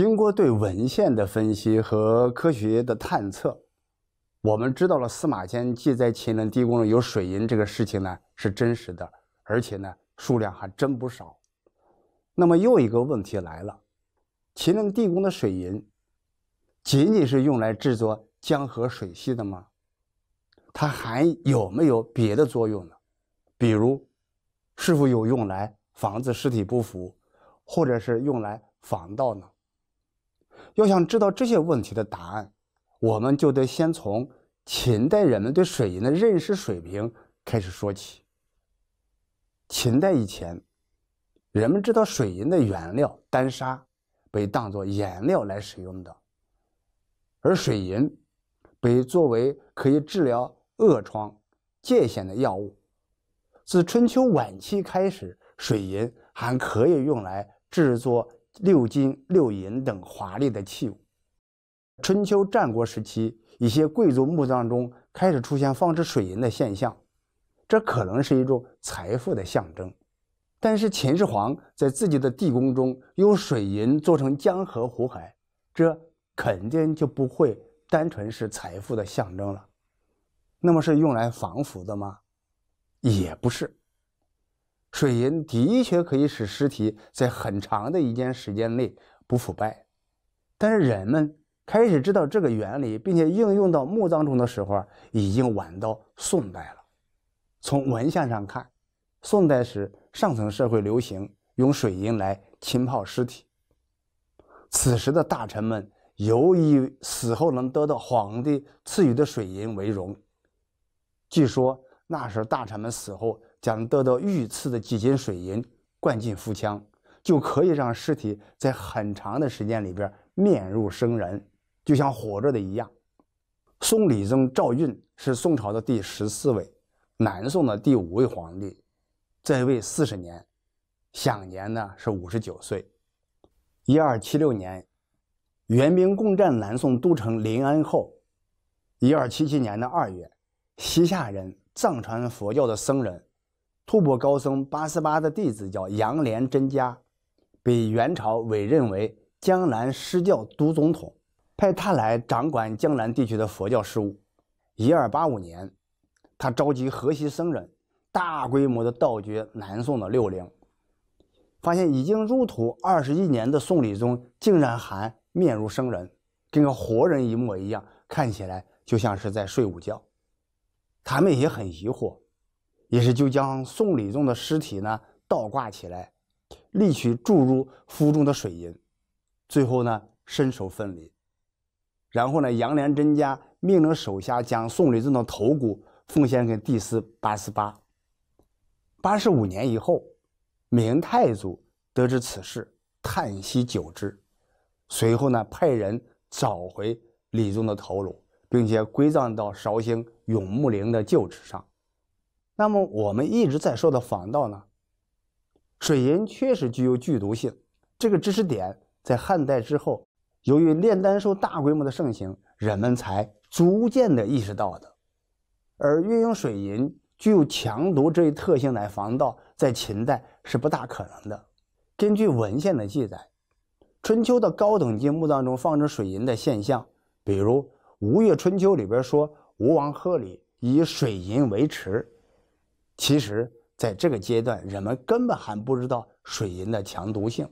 经过对文献的分析和科学的探测，我们知道了司马迁记载秦陵地宫中有水银这个事情呢是真实的，而且呢数量还真不少。那么又一个问题来了：秦陵地宫的水银仅仅是用来制作江河水系的吗？它还有没有别的作用呢？比如，是否有用来防止尸体不腐，或者是用来防盗呢？要想知道这些问题的答案，我们就得先从秦代人们对水银的认识水平开始说起。秦代以前，人们知道水银的原料丹砂被当作颜料来使用的，而水银被作为可以治疗恶疮、疥癣的药物。自春秋晚期开始，水银还可以用来制作。六金六银等华丽的器物。春秋战国时期，一些贵族墓葬中开始出现放置水银的现象，这可能是一种财富的象征。但是秦始皇在自己的地宫中用水银做成江河湖海，这肯定就不会单纯是财富的象征了。那么是用来防腐的吗？也不是。水银的确可以使尸体在很长的一段时间内不腐败，但是人们开始知道这个原理，并且应用到墓葬中的时候，已经晚到宋代了。从文献上看，宋代时上层社会流行用水银来浸泡尸体。此时的大臣们由于死后能得到皇帝赐予的水银为荣，据说那时大臣们死后。将得到御赐的几斤水银灌进腹腔，就可以让尸体在很长的时间里边面如生人，就像活着的一样。宋理宗赵昀是宋朝的第十四位，南宋的第五位皇帝，在位四十年，享年呢是五十九岁。一二七六年，元兵攻占南宋都城临安后，一二七七年的二月，西夏人藏传佛教的僧人。吐蕃高僧八思巴的弟子叫杨连真家，被元朝委任为江南施教都总统，派他来掌管江南地区的佛教事务。一二八五年，他召集河西僧人，大规模的盗掘南宋的六陵，发现已经入土二十一年的宋理宗竟然还面如生人，跟个活人一模一样，看起来就像是在睡午觉。他们也很疑惑。也是就将宋理宗的尸体呢倒挂起来，力取注入腹中的水银，最后呢身首分离，然后呢杨连真家命令手下将宋理宗的头骨奉献给帝师八思巴。八十五年以后，明太祖得知此事，叹息久之，随后呢派人找回李宗的头颅，并且归葬到绍兴永慕陵的旧址上。那么我们一直在说的防盗呢？水银确实具有剧毒性，这个知识点在汉代之后，由于炼丹术大规模的盛行，人们才逐渐的意识到的。而运用水银具有强毒这一特性来防盗，在秦代是不大可能的。根据文献的记载，春秋的高等级墓葬中放置水银的现象，比如《吴越春秋》里边说，吴王阖闾以水银为池。其实在这个阶段，人们根本还不知道水银的强毒性，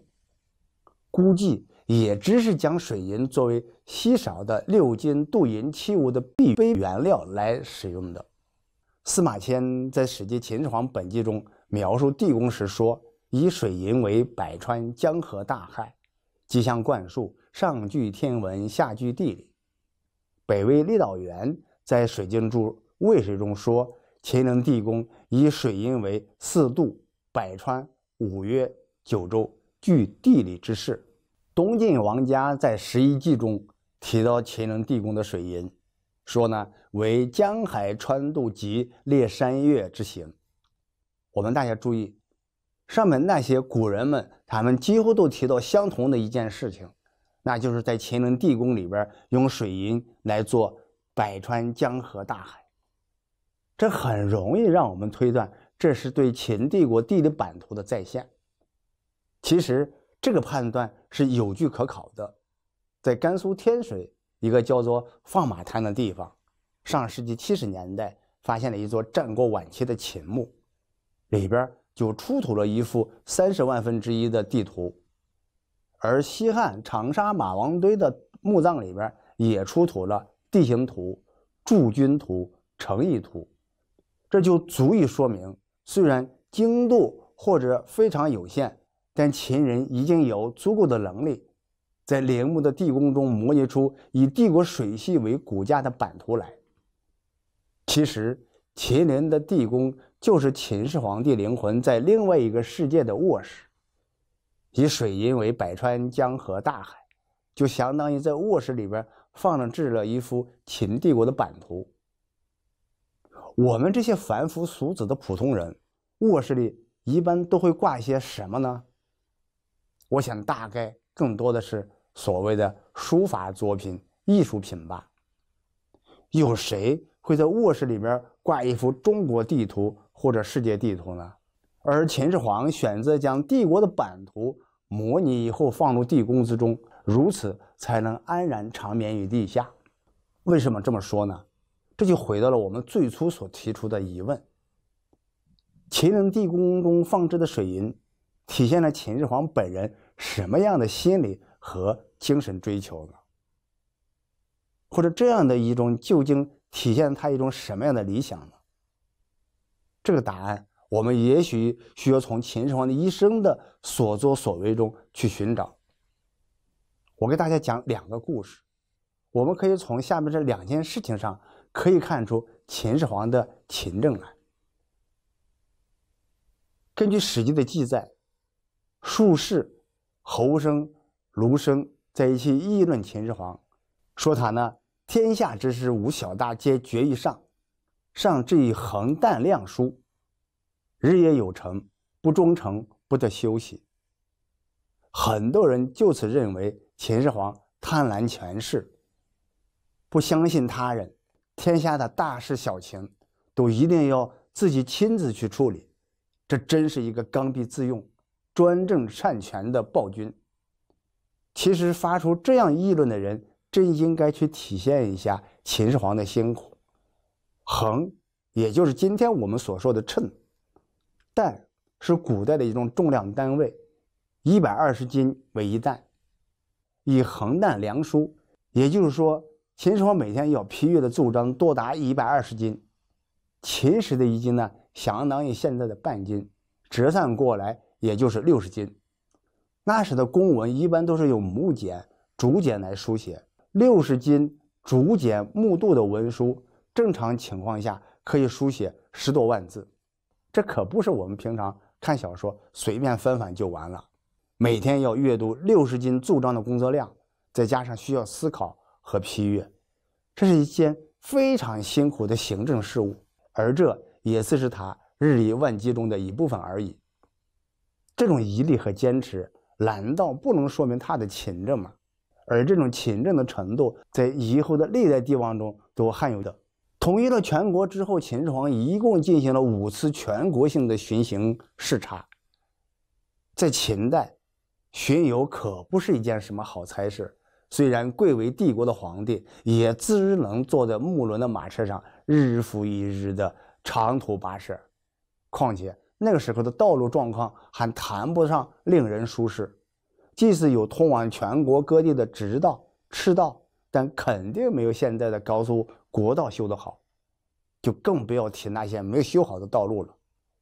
估计也只是将水银作为稀少的六金镀银器物的必备原料来使用的。司马迁在《史记·秦始皇本纪》中描述地宫时说：“以水银为百川江河大海，吉祥灌输，上具天文，下具地理。”北魏郦道元在《水经注·渭水》中说。秦陵地宫以水银为四渡百川五岳九州，具地理之势。东晋王嘉在《十一记》中提到秦陵地宫的水银，说呢为江海川渡及列山岳之行。我们大家注意，上面那些古人们，他们几乎都提到相同的一件事情，那就是在秦陵地宫里边用水银来做百川江河大海。这很容易让我们推断，这是对秦帝国地理版图的再现。其实，这个判断是有据可考的。在甘肃天水一个叫做放马滩的地方，上世纪七十年代发现了一座战国晚期的秦墓，里边就出土了一幅三十万分之一的地图。而西汉长沙马王堆的墓葬里边也出土了地形图、驻军图、城邑图。这就足以说明，虽然精度或者非常有限，但秦人已经有足够的能力，在陵墓的地宫中模拟出以帝国水系为骨架的版图来。其实，秦陵的地宫就是秦始皇帝灵魂在另外一个世界的卧室，以水银为百川江河大海，就相当于在卧室里边放置了一幅秦帝国的版图。我们这些凡夫俗子的普通人，卧室里一般都会挂一些什么呢？我想，大概更多的是所谓的书法作品、艺术品吧。有谁会在卧室里边挂一幅中国地图或者世界地图呢？而秦始皇选择将帝国的版图模拟以后放入地宫之中，如此才能安然长眠于地下。为什么这么说呢？这就回到了我们最初所提出的疑问：秦陵地宫中放置的水银，体现了秦始皇本人什么样的心理和精神追求呢？或者这样的一种，究竟体现了他一种什么样的理想呢？这个答案，我们也许需要从秦始皇的一生的所作所为中去寻找。我给大家讲两个故事，我们可以从下面这两件事情上。可以看出秦始皇的勤政来。根据《史记》的记载，术士侯生、卢生在一起议论秦始皇，说他呢，天下之事无小大皆决于上，上至于横淡量书，日夜有成，不忠诚不得休息。很多人就此认为秦始皇贪婪权势，不相信他人。天下的大事小情，都一定要自己亲自去处理，这真是一个刚愎自用、专政擅权的暴君。其实发出这样议论的人，真应该去体现一下秦始皇的辛苦。衡，也就是今天我们所说的秤，担是古代的一种重量单位，一百二十斤为一担，以衡担量书，也就是说。秦始皇每天要批阅的奏章多达一百二十斤，秦时的一斤呢，相当于现在的半斤，折算过来也就是六十斤。那时的公文一般都是用木简、竹简来书写，六十斤竹简木牍的文书，正常情况下可以书写十多万字。这可不是我们平常看小说随便翻翻就完了。每天要阅读六十斤奏章的工作量，再加上需要思考。和批阅，这是一件非常辛苦的行政事务，而这也只是他日理万机中的一部分而已。这种毅力和坚持，难道不能说明他的勤政吗？而这种勤政的程度，在以后的历代帝王中都罕有的。统一了全国之后，秦始皇一共进行了五次全国性的巡行视察。在秦代，巡游可不是一件什么好差事。虽然贵为帝国的皇帝，也只能坐在木轮的马车上，日复一日的长途跋涉。况且那个时候的道路状况还谈不上令人舒适，即使有通往全国各地的直道、赤道，但肯定没有现在的高速国道修得好，就更不要提那些没有修好的道路了。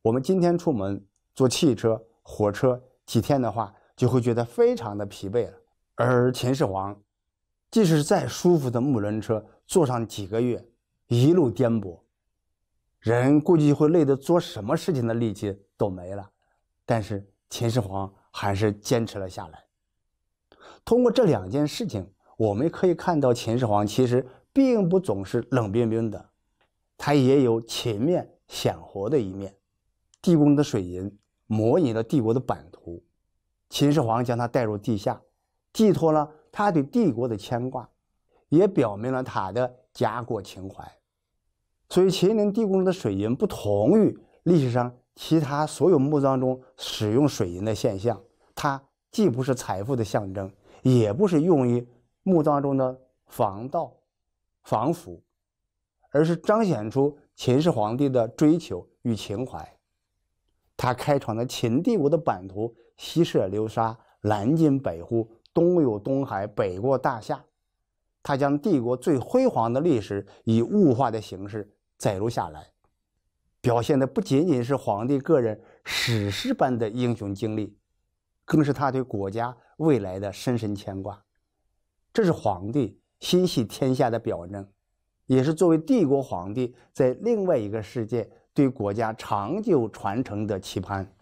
我们今天出门坐汽车、火车，几天的话就会觉得非常的疲惫了。而秦始皇，即使再舒服的木轮车，坐上几个月，一路颠簸，人估计会累得做什么事情的力气都没了。但是秦始皇还是坚持了下来。通过这两件事情，我们可以看到秦始皇其实并不总是冷冰冰的，他也有勤勉想活的一面。地宫的水银模拟了帝国的版图，秦始皇将他带入地下。寄托了他对帝国的牵挂，也表明了他的家国情怀。所以，秦陵地宫中的水银不同于历史上其他所有墓葬中使用水银的现象。它既不是财富的象征，也不是用于墓葬中的防盗、防腐，而是彰显出秦始皇帝的追求与情怀。他开创的秦帝国的版图，西涉流沙，南尽北户。东有东海，北过大夏，他将帝国最辉煌的历史以物化的形式载入下来，表现的不仅仅是皇帝个人史诗般的英雄经历，更是他对国家未来的深深牵挂。这是皇帝心系天下的表征，也是作为帝国皇帝在另外一个世界对国家长久传承的期盼。